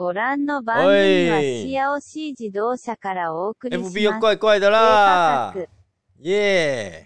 ご覧の番組はシアオ自動車からお送りします。FB 又怪怪的啦。Yeah。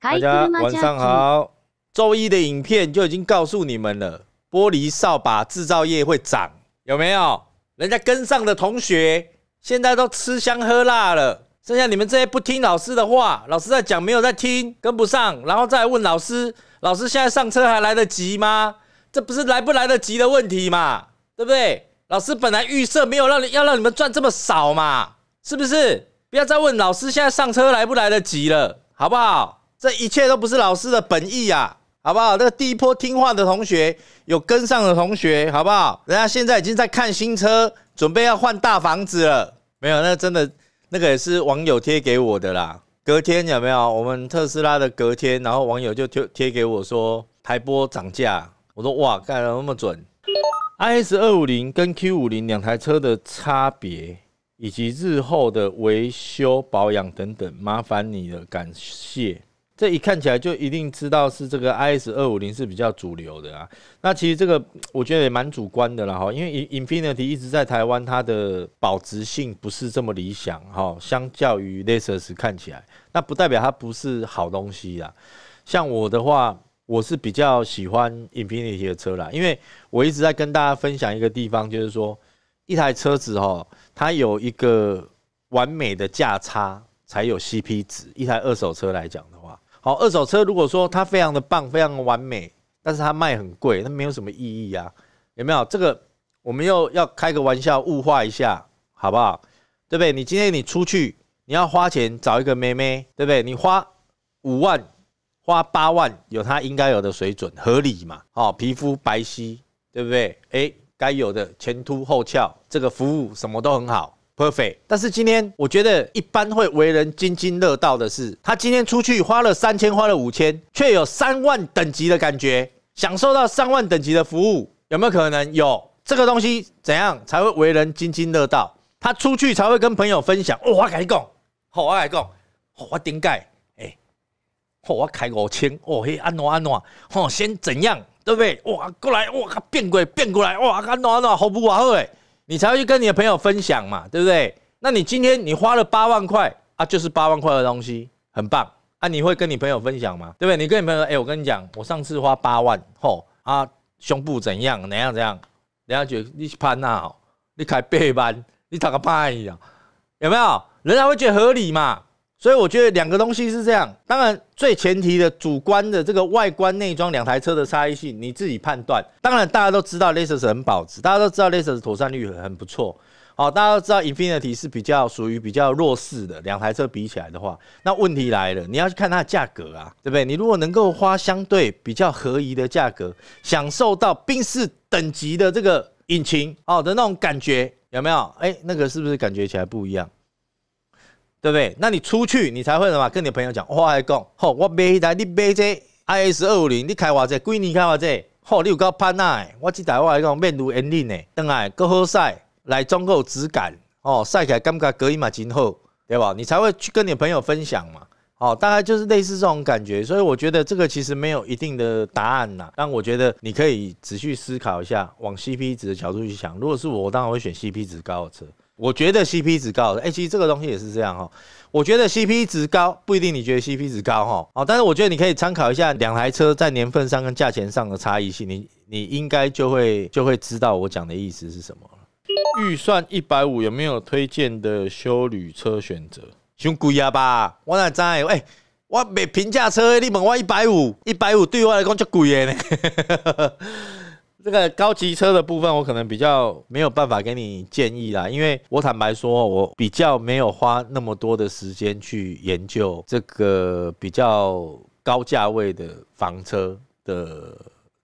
大家晚上好，周一的影片就已经告诉你们了，玻璃扫把制造业会涨，有没有？人家跟上的同学，现在都吃香喝辣了，剩下你们这些不听老师的话，老师在讲没有在听，跟不上，然后再问老师，老师现在上车还来得及吗？这不是来不来得及的问题嘛，对不对？老师本来预设没有让你要让你们赚这么少嘛，是不是？不要再问老师现在上车来不来得及了，好不好？这一切都不是老师的本意呀，好不好？那个第一波听话的同学，有跟上的同学，好不好？人家现在已经在看新车，准备要换大房子了。没有，那真的那个也是网友贴给我的啦。隔天有没有？我们特斯拉的隔天，然后网友就贴贴给我说台波涨价，我说哇，干了那么准。iS 二五零跟 Q 五零两台车的差别，以及日后的维修保养等等，麻烦你了，感谢。这一看起来就一定知道是这个 iS 二五零是比较主流的啊。那其实这个我觉得也蛮主观的啦，哈，因为 In f i n i t y 一直在台湾，它的保值性不是这么理想，哈，相较于 Lexus 看起来，那不代表它不是好东西啦。像我的话。我是比较喜欢 Infinity 的车啦，因为我一直在跟大家分享一个地方，就是说一台车子哈，它有一个完美的价差才有 CP 值。一台二手车来讲的话，好，二手车如果说它非常的棒，非常的完美，但是它卖很贵，那没有什么意义啊，有没有？这个我们又要开个玩笑，物化一下，好不好？对不对？你今天你出去，你要花钱找一个妹妹，对不对？你花五万。花八万有他应该有的水准，合理嘛？哦，皮肤白皙，对不对？哎，该有的前凸后翘，这个服务什么都很好，perfect。但是今天我觉得一般会为人津津乐道的是，他今天出去花了三千，花了五千，却有三万等级的感觉，享受到三万等级的服务，有没有可能？有这个东西怎样才会为人津津乐道？他出去才会跟朋友分享。我来讲，我来讲，我顶盖。我开五千，哦嘿，安哪安哪，哦先怎样，对不对？哇，过来，哇，变鬼变过来，哇，安哪安哪，好不哇？诶，你才会去跟你的朋友分享嘛，对不对？那你今天你花了八万块啊，就是八万块的东西，很棒啊，你会跟你朋友分享吗？对不对？你跟你朋友，哎，我跟你讲，我上次花八万，吼啊，胸部怎样？怎样怎样？人家觉得你去攀哪？你开背班，你打个攀一样，有没有？人家会觉得合理嘛？所以我觉得两个东西是这样，当然最前提的主观的这个外观内装两台车的差异性你自己判断。当然大家都知道雷蛇是很保值，大家都知道雷蛇的妥善率很不错。好，大家都知道 Infinity 是比较属于比较弱势的两台车比起来的话，那问题来了，你要去看它的价格啊，对不对？你如果能够花相对比较合宜的价格，享受到宾士等级的这个引擎哦的那种感觉，有没有？哎，那个是不是感觉起来不一样？对不对？那你出去你才会什么？跟你朋友讲，我来讲，吼，我买一台，你买这 i s 二五零，你开哇这，几你开哇这，吼，你有搞攀呢？我这台我来讲面如银锭呢，哎，够好晒，来装够质感，哦，晒起来感觉隔音嘛真好，对不？你才会去跟你朋友分享嘛，哦，大概就是类似这种感觉。所以我觉得这个其实没有一定的答案呐，但我觉得你可以仔细思考一下，往 C P 值的角度去想。如果是我，我当然会选 C P 值高的车。我觉得 CP 值高，哎，其实这个东西也是这样哈。我觉得 CP 值高不一定，你觉得 CP 值高哈，哦，但是我觉得你可以参考一下两台车在年份上跟价钱上的差异性，你你应该就会就会知道我讲的意思是什么预算一百五有没有推荐的修旅车选择？太贵啊吧，我哪知？哎，我买平价车，你问我一百五，一百五对我来讲就贵了呢。这个高级车的部分，我可能比较没有办法给你建议啦，因为我坦白说，我比较没有花那么多的时间去研究这个比较高价位的房车的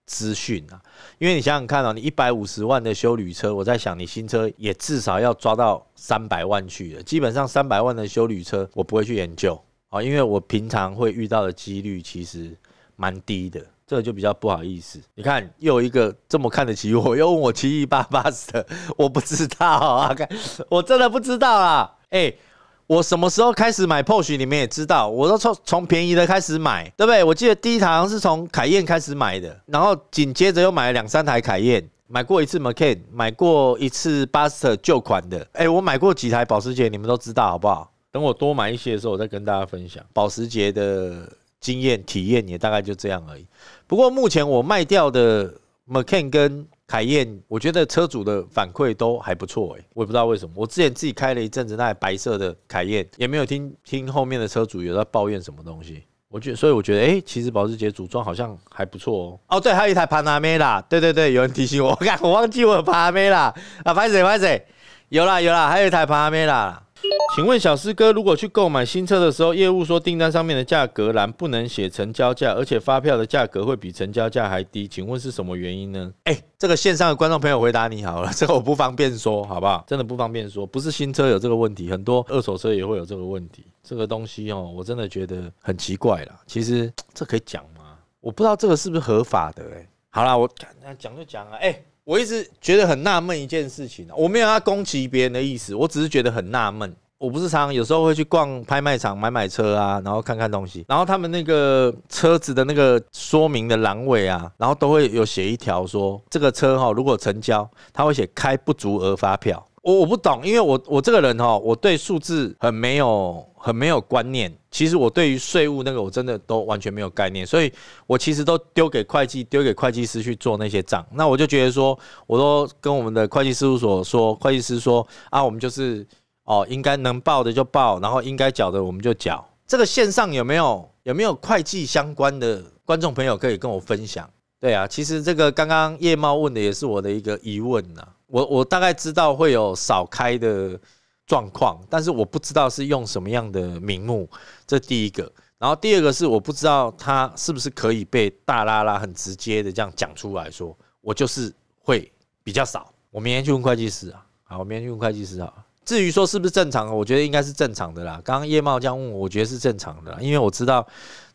资讯啊。因为你想想看哦，你一百五十万的修旅车，我在想你新车也至少要抓到三百万去的，基本上三百万的修旅车，我不会去研究啊，因为我平常会遇到的几率其实蛮低的。这个就比较不好意思，你看又有一个这么看得起我，又问我七一八八的，我不知道啊，我真的不知道啦。哎，我什么时候开始买 Porsche？你们也知道，我都从从便宜的开始买，对不对？我记得第一台好像是从凯宴开始买的，然后紧接着又买了两三台凯宴，买过一次 Macan，买过一次巴斯特旧款的。哎，我买过几台保时捷，你们都知道好不好？等我多买一些的时候，我再跟大家分享保时捷的经验体验，也大概就这样而已。不过目前我卖掉的 Macan 跟凯宴，我觉得车主的反馈都还不错哎，我也不知道为什么。我之前自己开了一阵子那台白色的凯宴，也没有听听后面的车主有在抱怨什么东西。我觉，所以我觉得哎，其实保时捷组装好像还不错哦。哦，对，还有一台 Panamera，对对对，有人提醒我，我我忘记我 Panamera 啊，拍色拍色，有啦有啦，还有一台 Panamera。请问小师哥，如果去购买新车的时候，业务说订单上面的价格栏不能写成交价，而且发票的价格会比成交价还低，请问是什么原因呢？哎，这个线上的观众朋友回答你好了，这个我不方便说，好不好？真的不方便说，不是新车有这个问题，很多二手车也会有这个问题。这个东西哦，我真的觉得很奇怪啦。其实这可以讲吗？我不知道这个是不是合法的，哎，好啦，我讲讲就讲啊，哎。我一直觉得很纳闷一件事情，我没有要攻击别人的意思，我只是觉得很纳闷。我不是常常有时候会去逛拍卖场买买车啊，然后看看东西，然后他们那个车子的那个说明的栏位啊，然后都会有写一条说这个车哈如果成交，他会写开不足额发票。我我不懂，因为我我这个人哈，我对数字很没有很没有观念。其实我对于税务那个我真的都完全没有概念，所以我其实都丢给会计丢给会计师去做那些账。那我就觉得说，我都跟我们的会计事务所说会计师说啊，我们就是哦，应该能报的就报，然后应该缴的我们就缴。这个线上有没有有没有会计相关的观众朋友可以跟我分享？对啊，其实这个刚刚叶茂问的也是我的一个疑问呐。我我大概知道会有少开的状况，但是我不知道是用什么样的名目，这第一个。然后第二个是我不知道他是不是可以被大拉拉很直接的这样讲出来说，我就是会比较少。我明天去问会计师啊，好，我明天去问会计师啊。至于说是不是正常，我觉得应该是正常的啦。刚刚叶茂江问我，我觉得是正常的，因为我知道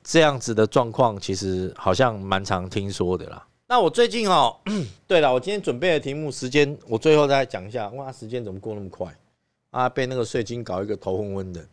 这样子的状况其实好像蛮常听说的啦。那我最近哦，对了，我今天准备的题目时间，我最后再讲一下。哇，时间怎么过那么快啊？被那个税金搞一个头昏昏的。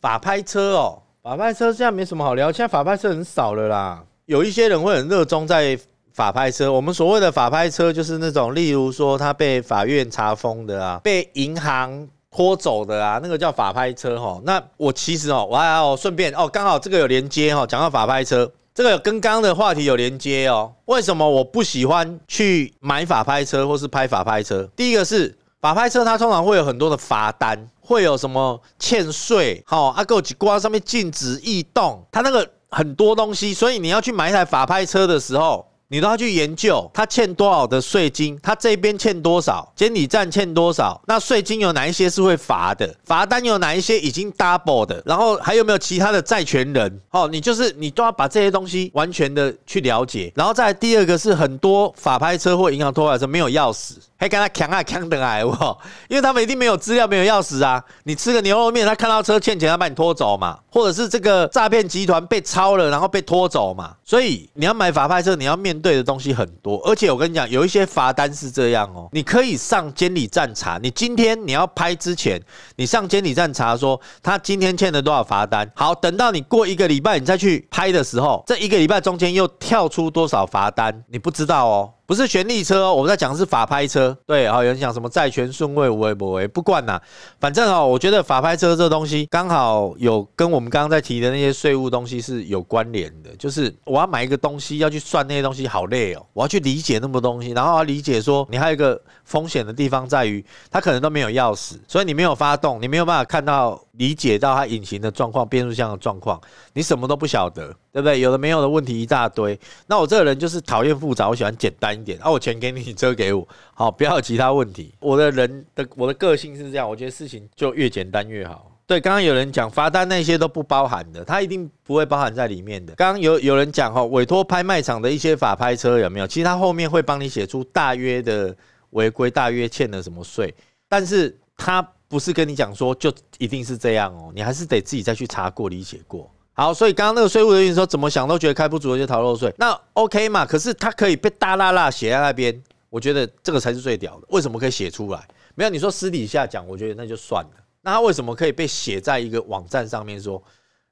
法拍车哦，法拍车现在没什么好聊，现在法拍车很少了啦。有一些人会很热衷在法拍车，我们所谓的法拍车就是那种，例如说他被法院查封的啊，被银行拖走的啊，那个叫法拍车哈。那我其实哦，我还顺便哦，刚好这个有连接哈，讲到法拍车。这个跟刚的话题有连接哦。为什么我不喜欢去买法拍车或是拍法拍车？第一个是法拍车，它通常会有很多的罚单，会有什么欠税，好，阿狗子挂上面禁止异动，它那个很多东西，所以你要去买一台法拍车的时候。你都要去研究他欠多少的税金，他这边欠多少，监理站欠多少，那税金有哪一些是会罚的，罚单有哪一些已经 double 的，然后还有没有其他的债权人？哦，你就是你都要把这些东西完全的去了解。然后来第二个是很多法拍车或银行拖车没有钥匙，还跟他扛啊扛的来哦，因为他们一定没有资料，没有钥匙啊。你吃个牛肉面，他看到车欠钱，他把你拖走嘛，或者是这个诈骗集团被抄了，然后被拖走嘛。所以你要买法拍车，你要面。对的东西很多，而且我跟你讲，有一些罚单是这样哦，你可以上监理站查。你今天你要拍之前，你上监理站查说他今天欠了多少罚单。好，等到你过一个礼拜，你再去拍的时候，这一个礼拜中间又跳出多少罚单，你不知道哦。不是权力车，我在讲是法拍车。对，好有人讲什么债权顺位我也不会，不管呐，反正哦，我觉得法拍车这东西刚好有跟我们刚刚在提的那些税务东西是有关联的。就是我要买一个东西，要去算那些东西，好累哦。我要去理解那么多东西，然后理解说你还有一个。风险的地方在于，他可能都没有钥匙，所以你没有发动，你没有办法看到、理解到它引擎的状况、变速箱的状况，你什么都不晓得，对不对？有的、没有的问题一大堆。那我这个人就是讨厌复杂，我喜欢简单一点。啊，我钱给你，车给我，好，不要有其他问题。我的人的我的个性是这样，我觉得事情就越简单越好。对，刚刚有人讲罚单那些都不包含的，他一定不会包含在里面的。刚刚有有人讲哈，委托拍卖场的一些法拍车有没有？其实他后面会帮你写出大约的。违规大约欠了什么税，但是他不是跟你讲说就一定是这样哦，你还是得自己再去查过理解过。好，所以刚刚那个税务人员说怎么想都觉得开不足就逃漏税，那 OK 嘛？可是他可以被大拉拉写在那边，我觉得这个才是最屌的。为什么可以写出来？没有你说私底下讲，我觉得那就算了。那他为什么可以被写在一个网站上面说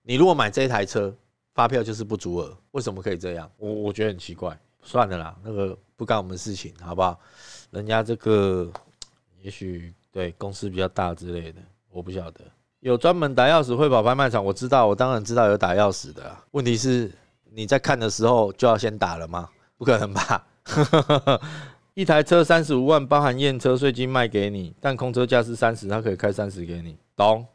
你如果买这一台车发票就是不足额？为什么可以这样？我我觉得很奇怪，算了啦，那个不干我们事情，好不好？人家这个也许对公司比较大之类的，我不晓得。有专门打钥匙会跑拍卖场，我知道，我当然知道有打钥匙的。问题是，你在看的时候就要先打了吗？不可能吧？一台车三十五万，包含验车税金卖给你，但空车价是三十，他可以开三十给你。懂？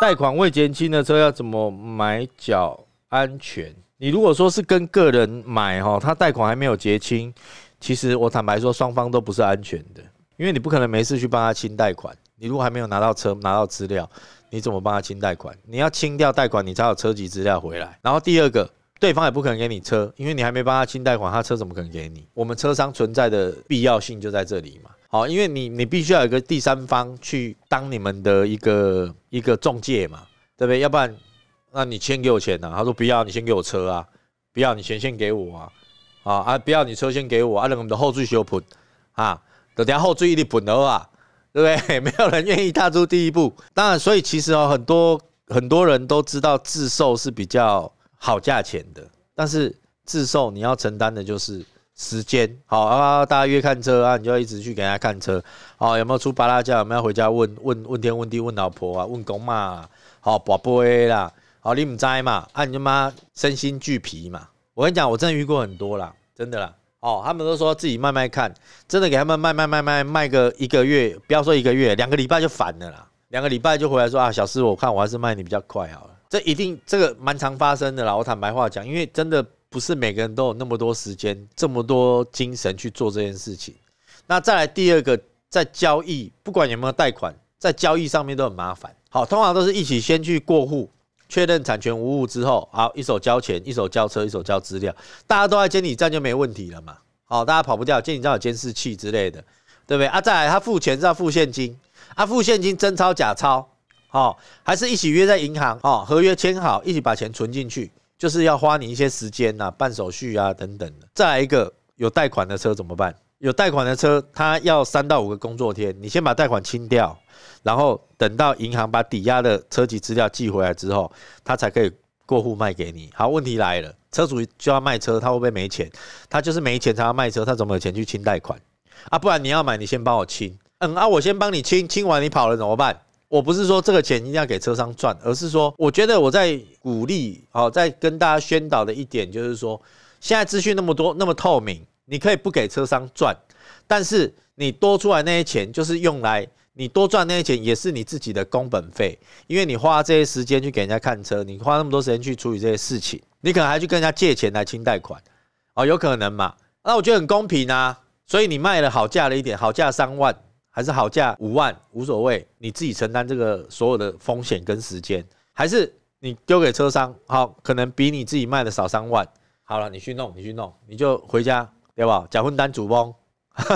贷款未结清的车要怎么买脚安全？你如果说是跟个人买，哈，他贷款还没有结清。其实我坦白说，双方都不是安全的，因为你不可能没事去帮他清贷款。你如果还没有拿到车、拿到资料，你怎么帮他清贷款？你要清掉贷款，你才有车籍资料回来。然后第二个，对方也不可能给你车，因为你还没帮他清贷款，他车怎么可能给你？我们车商存在的必要性就在这里嘛。好，因为你你必须要有一个第三方去当你们的一个一个中介嘛，对不对？要不然，那你先给我钱呢？他说不要，你先给我车啊，不要你钱先给我啊。啊啊！不要你车先给我，啊，让我们的后追修补啊，等下后追一定补的啊，对不对？没有人愿意踏出第一步。当然，所以其实哦，很多很多人都知道自售是比较好价钱的，但是自售你要承担的就是时间。好啊，大家约看车啊，你就一直去给人家看车。好，有没有出巴拉架？有没有回家问问问天问地问老婆啊？问公啊。好，宝贝啦，好，你唔知嘛？啊，你妈身心俱疲嘛？我跟你讲，我真的遇过很多啦，真的啦，哦，他们都说自己卖卖看，真的给他们卖卖卖卖卖个一个月，不要说一个月，两个礼拜就烦了啦，两个礼拜就回来说啊，小四，我看我还是卖你比较快好了，这一定这个蛮常发生的啦。我坦白话讲，因为真的不是每个人都有那么多时间、这么多精神去做这件事情。那再来第二个，在交易不管有没有贷款，在交易上面都很麻烦。好，通常都是一起先去过户。确认产权无误之后，好，一手交钱，一手交车，一手交资料，大家都在监理站就没问题了嘛？好，大家跑不掉，监理站有监视器之类的，对不对？啊，再来，他付钱是要付现金，啊，付现金真钞假钞，好，还是一起约在银行，哦，合约签好，一起把钱存进去，就是要花你一些时间呐，办手续啊等等的。再来一个有贷款的车怎么办？有贷款的车，他要三到五个工作天，你先把贷款清掉。然后等到银行把抵押的车籍资料寄回来之后，他才可以过户卖给你。好，问题来了，车主就要卖车，他会不会没钱？他就是没钱才要卖车，他怎么有钱去清贷款啊？不然你要买，你先帮我清。嗯，啊，我先帮你清，清完你跑了怎么办？我不是说这个钱一定要给车商赚，而是说，我觉得我在鼓励，好，在跟大家宣导的一点就是说，现在资讯那么多，那么透明，你可以不给车商赚，但是你多出来那些钱就是用来。你多赚那些钱也是你自己的工本费，因为你花这些时间去给人家看车，你花那么多时间去处理这些事情，你可能还去跟人家借钱来清贷款，哦，有可能嘛？那我觉得很公平啊。所以你卖了好价了一点，好价三万还是好价五万无所谓，你自己承担这个所有的风险跟时间，还是你丢给车商好？可能比你自己卖的少三万。好了，你去弄，你去弄，你就回家对吧？假婚单主崩，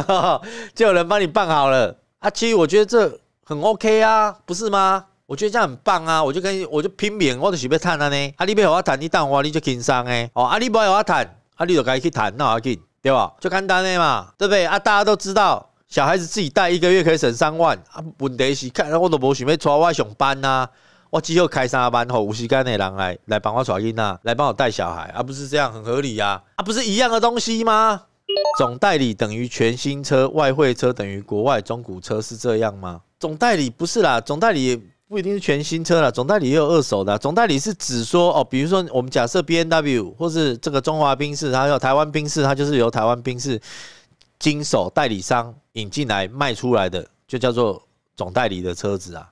就有人帮你办好了。阿七，我觉得这很 OK 啊，不是吗？我觉得这样很棒啊，我就跟我就拼命，我就是要赚了呢。阿你边和我谈，你当我，你就轻上诶。哦，阿你不有我谈，阿你就该去谈，那阿去对吧？就简单的嘛，对不对？啊，大家都知道，小孩子自己带一个月可以省三万啊。问题是看，我都无要出我上班呐，我只有开三班，吼，有时间的人来来帮我抓囡仔，来帮我带小孩，啊，不是这样很合理啊？啊，不是一样的东西吗？总代理等于全新车，外汇车等于国外中古车是这样吗？总代理不是啦，总代理不一定是全新车啦，总代理也有二手的。总代理是指说哦，比如说我们假设 B N W 或是这个中华兵士，它有台湾兵士，它就是由台湾兵士经手代理商引进来卖出来的，就叫做总代理的车子啊。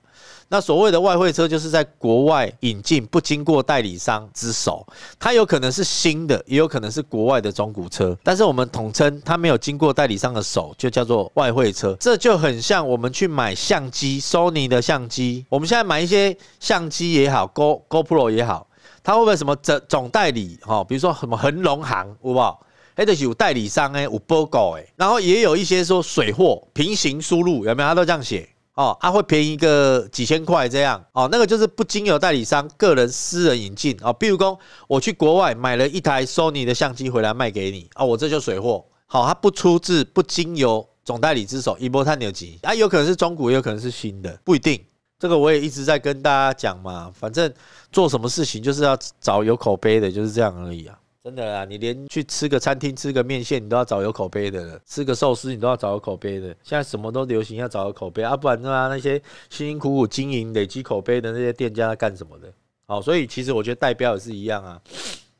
那所谓的外汇车，就是在国外引进不经过代理商之手，它有可能是新的，也有可能是国外的中古车，但是我们统称它没有经过代理商的手，就叫做外汇车。这就很像我们去买相机，Sony 的相机，我们现在买一些相机也好，Go Go Pro 也好，它会不会什么总总代理哈？比如说什么恒隆行，好不好？哎，是有代理商哎，有 b o Go 哎，然后也有一些说水货平行输入，有没有？他都这样写。哦，它会便宜个几千块这样哦，那个就是不经由代理商、个人、私人引进哦。譬如说，我去国外买了一台 Sony 的相机回来卖给你啊，我这就水货。好，它不出自不经由总代理之手，一波探牛级啊，有可能是中古，有可能是新的，不一定。这个我也一直在跟大家讲嘛，反正做什么事情就是要找有口碑的，就是这样而已啊。真的啦，你连去吃个餐厅吃个面线，你都要找有口碑的；吃个寿司，你都要找有口碑的。现在什么都流行要找有口碑，啊，不然的话那些辛辛苦苦经营累积口碑的那些店家干什么的？好，所以其实我觉得代标也是一样啊。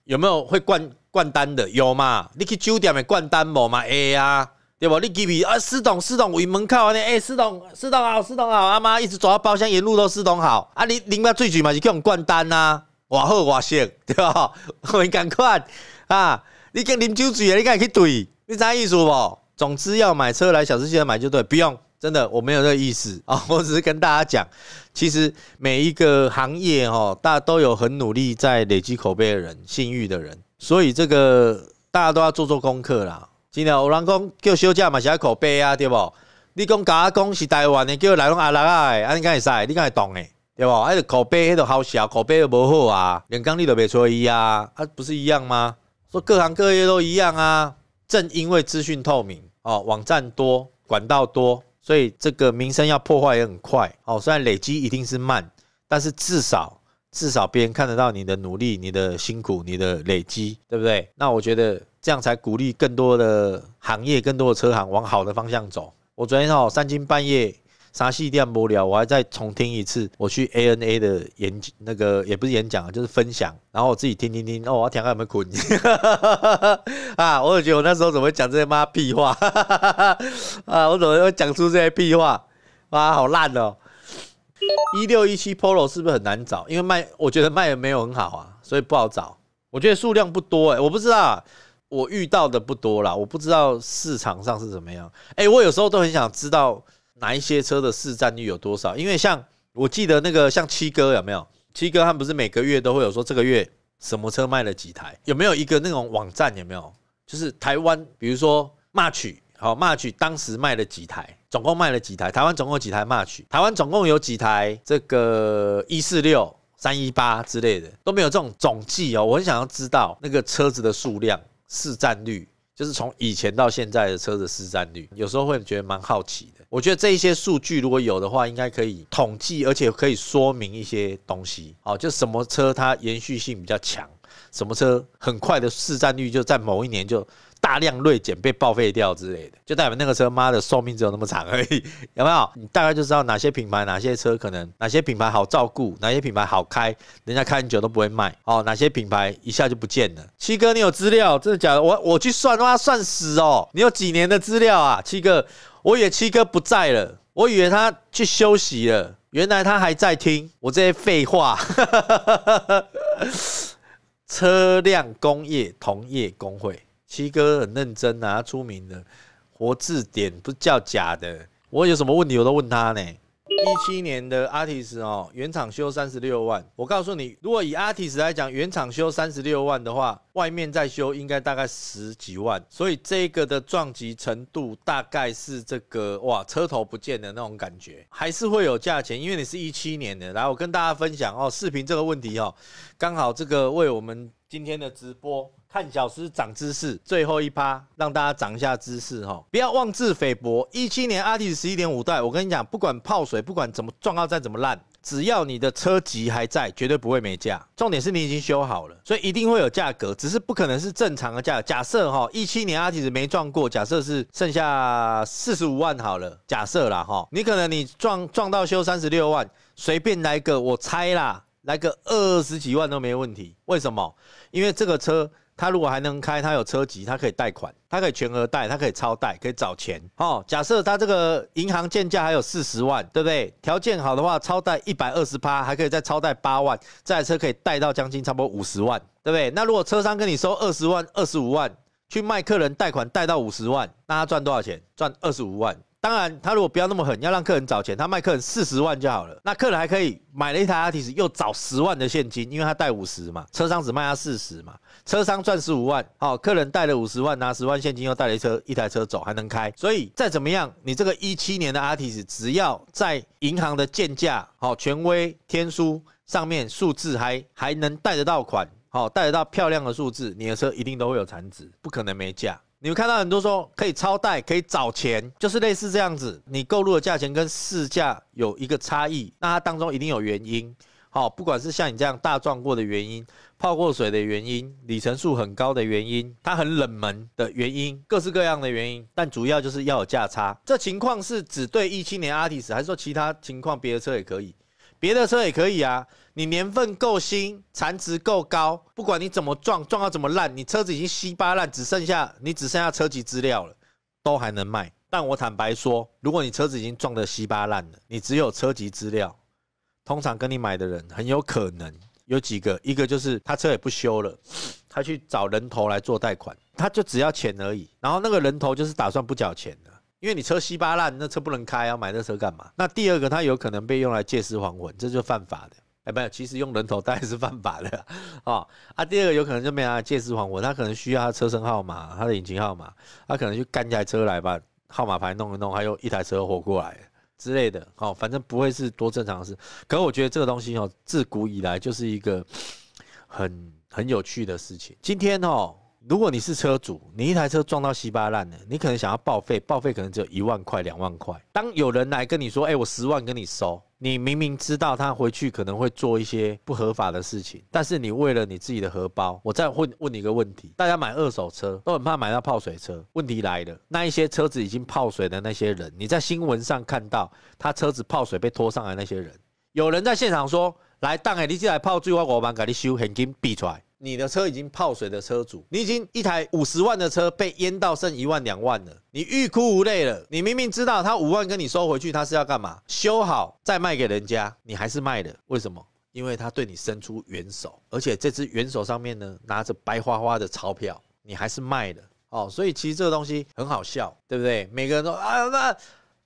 有没有会灌灌单的？有嘛？你去酒店里灌单冇嘛？会啊，对不？你给伊啊，司董司董为门口的，哎，司董司董好，司董好，阿妈一直走到包厢沿路都司董好啊。你你最起码嘛是叫我灌单呐。我好我先 对吧？我们赶快啊！你跟饮酒醉啊？你敢去怼？你啥意思不？总之要买车来小吃街买就对，不用。真的，我没有这意思啊！我只是跟大家讲，其实每一个行业哦，大家都有很努力在累积口碑的人、信誉的人，所以这个大家都要做做功课啦。今天有人讲叫休假嘛，想要口碑啊，对不？你公假讲是台湾的，叫来拢阿龙，啊，你敢会使？你敢会懂诶？有无？还是口碑，迄条好小，口碑又无好啊。连刚力都袂出伊啊，啊，不是一样吗？说各行各业都一样啊。正因为资讯透明，哦，网站多，管道多，所以这个名声要破坏也很快。哦，虽然累积一定是慢，但是至少至少别人看得到你的努力、你的辛苦、你的累积，对不对？那我觉得这样才鼓励更多的行业、更多的车行往好的方向走。我昨天哦，三更半夜。啥细店无聊，我还再重听一次。我去 A N A 的演那个也不是演讲，就是分享。然后我自己听听听，哦，我听看有没有困 啊！我也觉得我那时候怎么会讲这些妈屁话 啊！我怎么会讲出这些屁话？哇，好烂哦！一六一七 Polo 是不是很难找？因为卖，我觉得卖的没有很好啊，所以不好找。我觉得数量不多哎，我不知道，我遇到的不多啦，我不知道市场上是怎么样。哎，我有时候都很想知道。哪一些车的市占率有多少？因为像我记得那个像七哥有没有？七哥他不是每个月都会有说这个月什么车卖了几台？有没有一个那种网站有没有？就是台湾，比如说 March 好，March 当时卖了几台，总共卖了几台？台湾总共几台 March？台湾总共有几台这个一四六三一八之类的都没有这种总计哦，我很想要知道那个车子的数量市占率。就是从以前到现在的车子市占率，有时候会觉得蛮好奇的。我觉得这一些数据如果有的话，应该可以统计，而且可以说明一些东西。哦，就什么车它延续性比较强，什么车很快的市占率就在某一年就。大量锐减、被报废掉之类的，就代表那个车妈的寿命只有那么长而已，有没有？你大概就知道哪些品牌、哪些车可能，哪些品牌好照顾，哪些品牌好开，人家开很久都不会卖哦。哪些品牌一下就不见了？七哥，你有资料真的假的？我我去算，哇，算死哦！你有几年的资料啊？七哥，我以为七哥不在了，我以为他去休息了，原来他还在听我这些废话。车辆工业同业工会。七哥很认真呐，他出名的活字典不叫假的。我有什么问题我都问他呢。一七年的 Artis 哦，原厂修三十六万。我告诉你，如果以 Artis 来讲，原厂修三十六万的话，外面再修应该大概十几万。所以这个的撞击程度大概是这个哇，车头不见的那种感觉，还是会有价钱，因为你是一七年的。来，我跟大家分享哦，视频这个问题哦，刚好这个为我们今天的直播。看小师长知识，最后一趴，让大家涨一下知识哈！不要妄自菲薄。一七年阿蒂十一点五代，我跟你讲，不管泡水，不管怎么撞到再怎么烂，只要你的车籍还在，绝对不会没价。重点是你已经修好了，所以一定会有价格，只是不可能是正常的价。假设哈，一七年阿蒂子没撞过，假设是剩下四十五万好了，假设啦哈，你可能你撞撞到修三十六万，随便来个，我猜啦，来个二十几万都没问题。为什么？因为这个车。他如果还能开，他有车籍，他可以贷款，他可以全额贷，他可以超贷，可以找钱。哦，假设他这个银行建价还有四十万，对不对？条件好的话，超贷一百二十八，还可以再超贷八万，这台车可以贷到将近差不多五十万，对不对？那如果车商跟你收二十万、二十五万去卖，客人贷款贷到五十万，那他赚多少钱？赚二十五万。当然，他如果不要那么狠，要让客人找钱，他卖客人四十万就好了。那客人还可以买了一台阿蒂斯，又找十万的现金，因为他贷五十嘛，车商只卖他四十嘛，车商赚十五万。好，客人贷了五十万，拿十万现金又带了一车一台车走，还能开。所以再怎么样，你这个一七年的阿蒂斯，只要在银行的建价，好权威天书上面数字还还能贷得到款，好贷得到漂亮的数字，你的车一定都会有残值，不可能没价。你们看到很多说可以超贷，可以找钱，就是类似这样子，你购入的价钱跟市价有一个差异，那它当中一定有原因。好，不管是像你这样大撞过的原因，泡过水的原因，里程数很高的原因，它很冷门的原因，各式各样的原因，但主要就是要有价差。这情况是只对一七年 Artist，还是说其他情况别的车也可以？别的车也可以啊，你年份够新，残值够高，不管你怎么撞，撞到怎么烂，你车子已经稀巴烂，只剩下你只剩下车籍资料了，都还能卖。但我坦白说，如果你车子已经撞得稀巴烂了，你只有车籍资料，通常跟你买的人很有可能有几个，一个就是他车也不修了，他去找人头来做贷款，他就只要钱而已，然后那个人头就是打算不缴钱的。因为你车稀巴烂，那车不能开，要买这车干嘛？那第二个，他有可能被用来借尸还魂，这就犯法的。哎，没有，其实用人头然是犯法的啊。啊，第二个有可能就没法借尸还魂，他可能需要他车身号码、他的引擎号码，他可能就干一台车来把号码牌弄一弄，还有一台车活过来之类的。哦，反正不会是多正常的事。可是我觉得这个东西哦，自古以来就是一个很很有趣的事情。今天哦。如果你是车主，你一台车撞到稀巴烂了，你可能想要报废，报废可能只有一万块、两万块。当有人来跟你说：“哎，我十万跟你收。”你明明知道他回去可能会做一些不合法的事情，但是你为了你自己的荷包，我再问问你一个问题：大家买二手车都很怕买到泡水车。问题来了，那一些车子已经泡水的那些人，你在新闻上看到他车子泡水被拖上来那些人，有人在现场说：“来，当诶，你进来泡水，我我帮给你修，现金俾出来。”你的车已经泡水的车主，你已经一台五十万的车被淹到剩一万两万了，你欲哭无泪了。你明明知道他五万跟你收回去，他是要干嘛？修好再卖给人家，你还是卖的，为什么？因为他对你伸出援手，而且这支援手上面呢，拿着白花花的钞票，你还是卖的。哦，所以其实这个东西很好笑，对不对？每个人都啊，那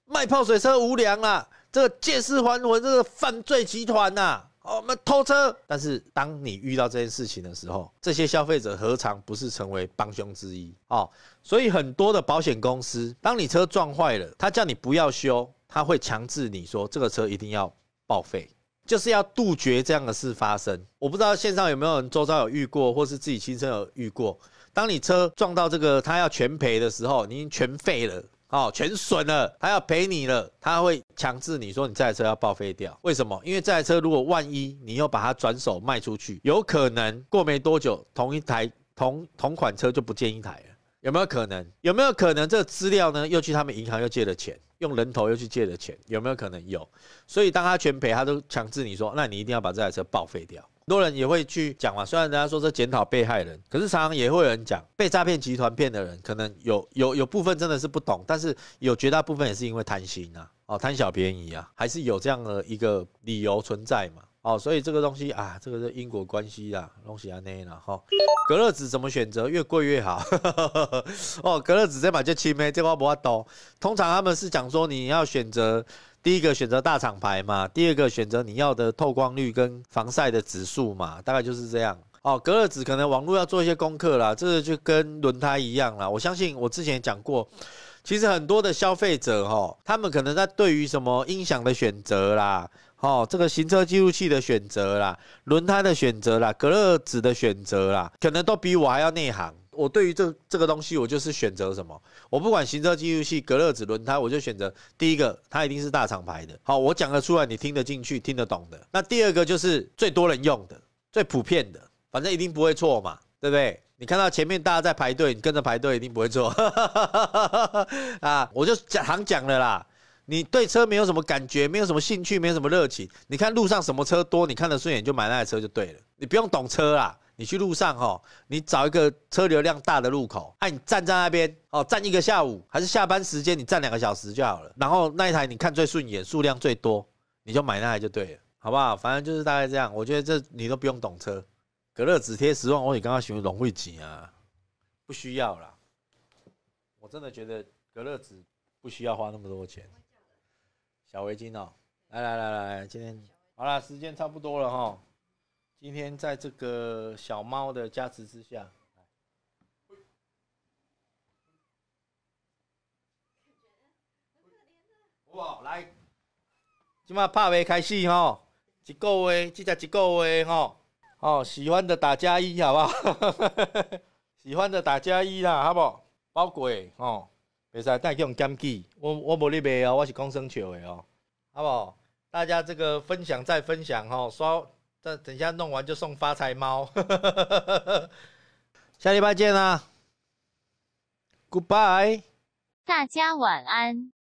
卖泡水车无良啊，这个借尸还魂，这个犯罪集团呐。我们偷车，但是当你遇到这件事情的时候，这些消费者何尝不是成为帮凶之一哦？所以很多的保险公司，当你车撞坏了，他叫你不要修，他会强制你说这个车一定要报废，就是要杜绝这样的事发生。我不知道线上有没有人，周遭有遇过，或是自己亲身有遇过，当你车撞到这个他要全赔的时候，你已经全废了。哦，全损了，他要赔你了，他会强制你说你这台车要报废掉。为什么？因为这台车如果万一你又把它转手卖出去，有可能过没多久同一台同同款车就不见一台了，有没有可能？有没有可能这资料呢又去他们银行又借了钱，用人头又去借了钱，有没有可能有？所以当他全赔，他都强制你说，那你一定要把这台车报废掉。多人也会去讲嘛，虽然人家说这检讨被害人，可是常常也会有人讲，被诈骗集团骗的人，可能有有有部分真的是不懂，但是有绝大部分也是因为贪心呐，哦贪小便宜啊，还是有这样的一个理由存在嘛，哦所以这个东西啊，这个是因果关系啊，东西啊那啦哈。隔热纸怎么选择？越贵越好？哦隔热纸这把就七妹，这话不怕抖。通常他们是讲说你要选择。第一个选择大厂牌嘛，第二个选择你要的透光率跟防晒的指数嘛，大概就是这样。哦，隔热纸可能网络要做一些功课啦，这个就跟轮胎一样啦。我相信我之前讲过，其实很多的消费者哈，他们可能在对于什么音响的选择啦，哦，这个行车记录器的选择啦，轮胎的选择啦，隔热纸的选择啦，可能都比我还要内行。我对于这这个东西，我就是选择什么，我不管行车记录器、隔热子轮胎，我就选择第一个，它一定是大厂牌的。好，我讲得出来，你听得进去，听得懂的。那第二个就是最多人用的、最普遍的，反正一定不会错嘛，对不对？你看到前面大家在排队，你跟着排队一定不会错。啊，我就讲讲了啦。你对车没有什么感觉，没有什么兴趣，没有什么热情，你看路上什么车多，你看得顺眼就买那台车就对了，你不用懂车啦。你去路上哈，你找一个车流量大的路口，哎，你站在那边哦，站一个下午，还是下班时间你站两个小时就好了。然后那一台你看最顺眼，数量最多，你就买那台就对了，好不好？反正就是大概这样，我觉得这你都不用懂车。隔热纸贴十万，我也刚刚学欢龙会锦啊？不需要啦，我真的觉得隔热纸不需要花那么多钱。小围巾哦，来来来来来，今天好了，时间差不多了哈。今天在这个小猫的加持之下，好来，今嘛拍卖开始吼，一个月只才一个月吼，哦，喜欢的打加一，好不好？喜欢的打加一啦，好不？包鬼哦，别使带这种禁忌。我我无哩卖哦，我是刚生笑的哦，好不？大家这个分享再分享哦，刷。等等一下弄完就送发财猫，下礼拜见啦，Goodbye，大家晚安。